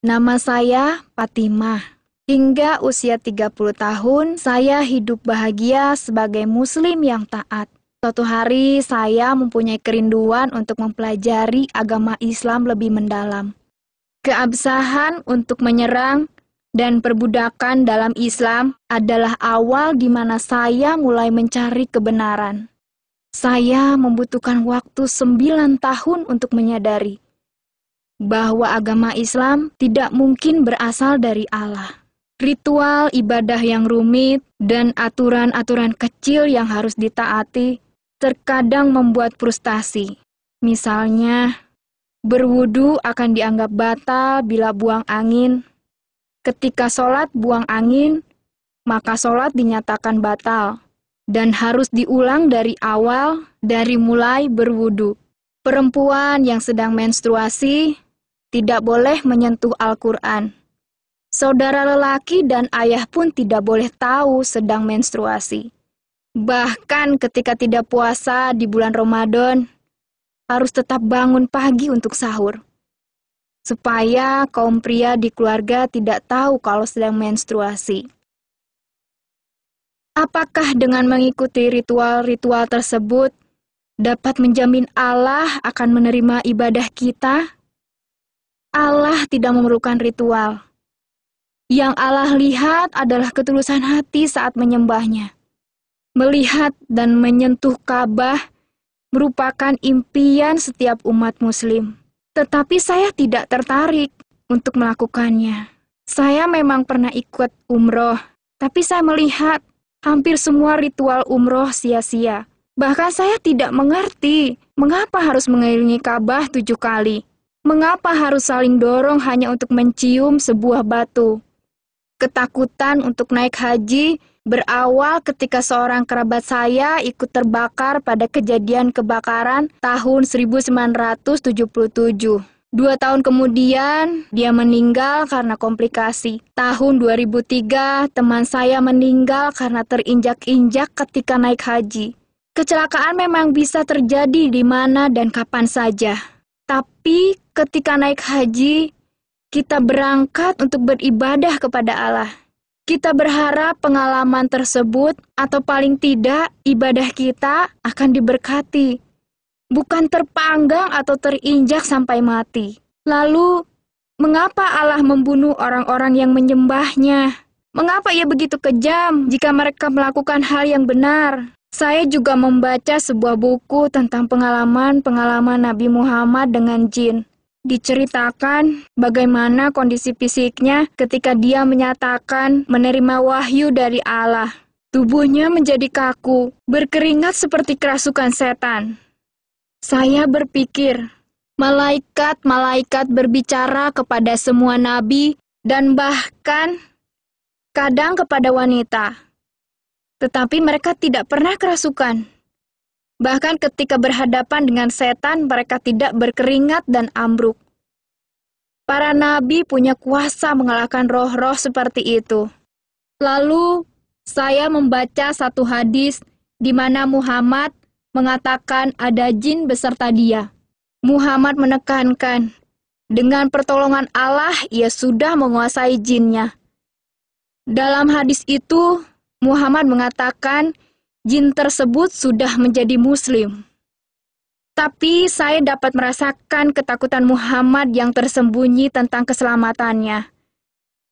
Nama saya Fatimah. Hingga usia 30 tahun, saya hidup bahagia sebagai muslim yang taat. Suatu hari saya mempunyai kerinduan untuk mempelajari agama Islam lebih mendalam. Keabsahan untuk menyerang dan perbudakan dalam Islam adalah awal di mana saya mulai mencari kebenaran. Saya membutuhkan waktu sembilan tahun untuk menyadari bahwa agama Islam tidak mungkin berasal dari Allah. Ritual ibadah yang rumit dan aturan-aturan kecil yang harus ditaati terkadang membuat frustasi. Misalnya, berwudu akan dianggap batal bila buang angin. Ketika sholat buang angin, maka sholat dinyatakan batal dan harus diulang dari awal dari mulai berwudu. Perempuan yang sedang menstruasi tidak boleh menyentuh Al-Quran. Saudara lelaki dan ayah pun tidak boleh tahu sedang menstruasi. Bahkan ketika tidak puasa di bulan Ramadan, harus tetap bangun pagi untuk sahur. Supaya kaum pria di keluarga tidak tahu kalau sedang menstruasi. Apakah dengan mengikuti ritual-ritual tersebut dapat menjamin Allah akan menerima ibadah kita? Allah tidak memerlukan ritual. Yang Allah lihat adalah ketulusan hati saat menyembahnya. Melihat dan menyentuh Ka'bah merupakan impian setiap umat muslim. Tetapi saya tidak tertarik untuk melakukannya. Saya memang pernah ikut umroh, tapi saya melihat hampir semua ritual umroh sia-sia. Bahkan saya tidak mengerti mengapa harus mengelilingi Ka'bah tujuh kali. Mengapa harus saling dorong hanya untuk mencium sebuah batu? Ketakutan untuk naik haji berawal ketika seorang kerabat saya ikut terbakar pada kejadian kebakaran tahun 1977. Dua tahun kemudian, dia meninggal karena komplikasi. Tahun 2003, teman saya meninggal karena terinjak-injak ketika naik haji. Kecelakaan memang bisa terjadi di mana dan kapan saja. Tapi ketika naik haji, kita berangkat untuk beribadah kepada Allah. Kita berharap pengalaman tersebut, atau paling tidak ibadah kita, akan diberkati, bukan terpanggang atau terinjak sampai mati. Lalu, mengapa Allah membunuh orang-orang yang menyembahnya? Mengapa ia begitu kejam jika mereka melakukan hal yang benar? Saya juga membaca sebuah buku tentang pengalaman-pengalaman Nabi Muhammad dengan jin diceritakan bagaimana kondisi fisiknya ketika dia menyatakan menerima wahyu dari Allah. Tubuhnya menjadi kaku, berkeringat seperti kerasukan setan. Saya berpikir, malaikat-malaikat berbicara kepada semua nabi dan bahkan kadang kepada wanita. Tetapi mereka tidak pernah kerasukan. Bahkan ketika berhadapan dengan setan, mereka tidak berkeringat dan ambruk. Para nabi punya kuasa mengalahkan roh-roh seperti itu. Lalu, saya membaca satu hadis di mana Muhammad mengatakan ada jin beserta dia. Muhammad menekankan, dengan pertolongan Allah, ia sudah menguasai jinnya. Dalam hadis itu, Muhammad mengatakan, jin tersebut sudah menjadi muslim. Tapi saya dapat merasakan ketakutan Muhammad yang tersembunyi tentang keselamatannya.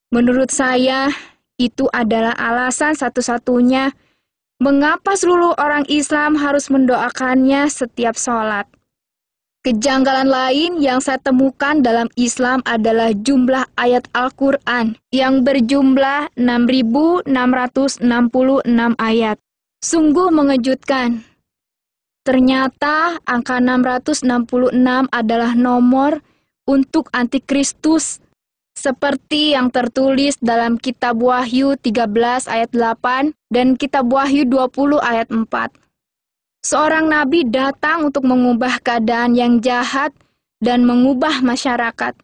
Menurut saya, itu adalah alasan satu-satunya mengapa seluruh orang Islam harus mendoakannya setiap sholat. Kejanggalan lain yang saya temukan dalam Islam adalah jumlah ayat Al-Quran yang berjumlah 6.666 ayat. Sungguh mengejutkan. Ternyata angka 666 adalah nomor untuk antikristus seperti yang tertulis dalam kitab Wahyu 13 ayat 8 dan kitab Wahyu 20 ayat 4. Seorang nabi datang untuk mengubah keadaan yang jahat dan mengubah masyarakat.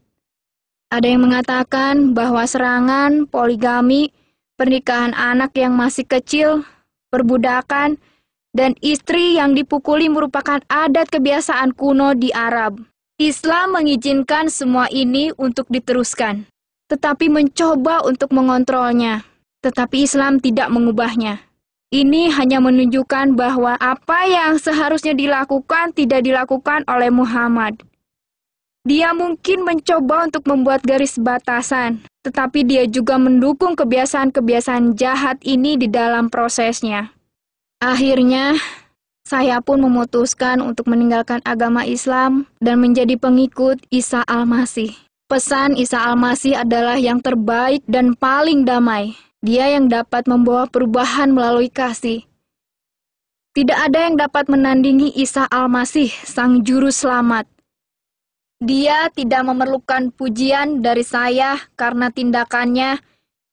Ada yang mengatakan bahwa serangan, poligami, pernikahan anak yang masih kecil, perbudakan, dan istri yang dipukuli merupakan adat kebiasaan kuno di Arab. Islam mengizinkan semua ini untuk diteruskan, tetapi mencoba untuk mengontrolnya. Tetapi Islam tidak mengubahnya. Ini hanya menunjukkan bahwa apa yang seharusnya dilakukan tidak dilakukan oleh Muhammad. Dia mungkin mencoba untuk membuat garis batasan, tetapi dia juga mendukung kebiasaan-kebiasaan jahat ini di dalam prosesnya. Akhirnya, saya pun memutuskan untuk meninggalkan agama Islam dan menjadi pengikut Isa Al-Masih. Pesan Isa Al-Masih adalah yang terbaik dan paling damai. Dia yang dapat membawa perubahan melalui kasih. Tidak ada yang dapat menandingi Isa Al-Masih, sang juru selamat. Dia tidak memerlukan pujian dari saya karena tindakannya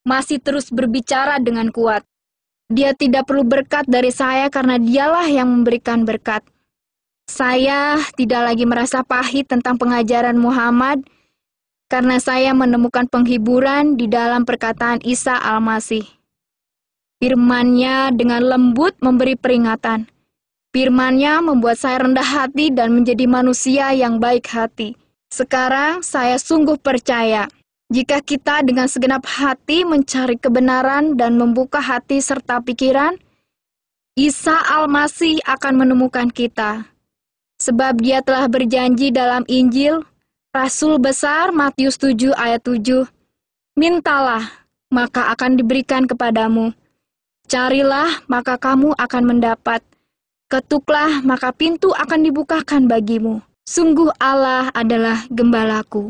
masih terus berbicara dengan kuat. Dia tidak perlu berkat dari saya karena dialah yang memberikan berkat. Saya tidak lagi merasa pahit tentang pengajaran Muhammad karena saya menemukan penghiburan di dalam perkataan Isa Al-Masih. Firmannya dengan lembut memberi peringatan. Firmannya membuat saya rendah hati dan menjadi manusia yang baik hati. Sekarang saya sungguh percaya, jika kita dengan segenap hati mencari kebenaran dan membuka hati serta pikiran, Isa Al-Masih akan menemukan kita. Sebab dia telah berjanji dalam Injil, Rasul Besar Matius 7 ayat 7, Mintalah, maka akan diberikan kepadamu. Carilah, maka kamu akan mendapat. Ketuklah, maka pintu akan dibukakan bagimu. Sungguh Allah adalah gembalaku.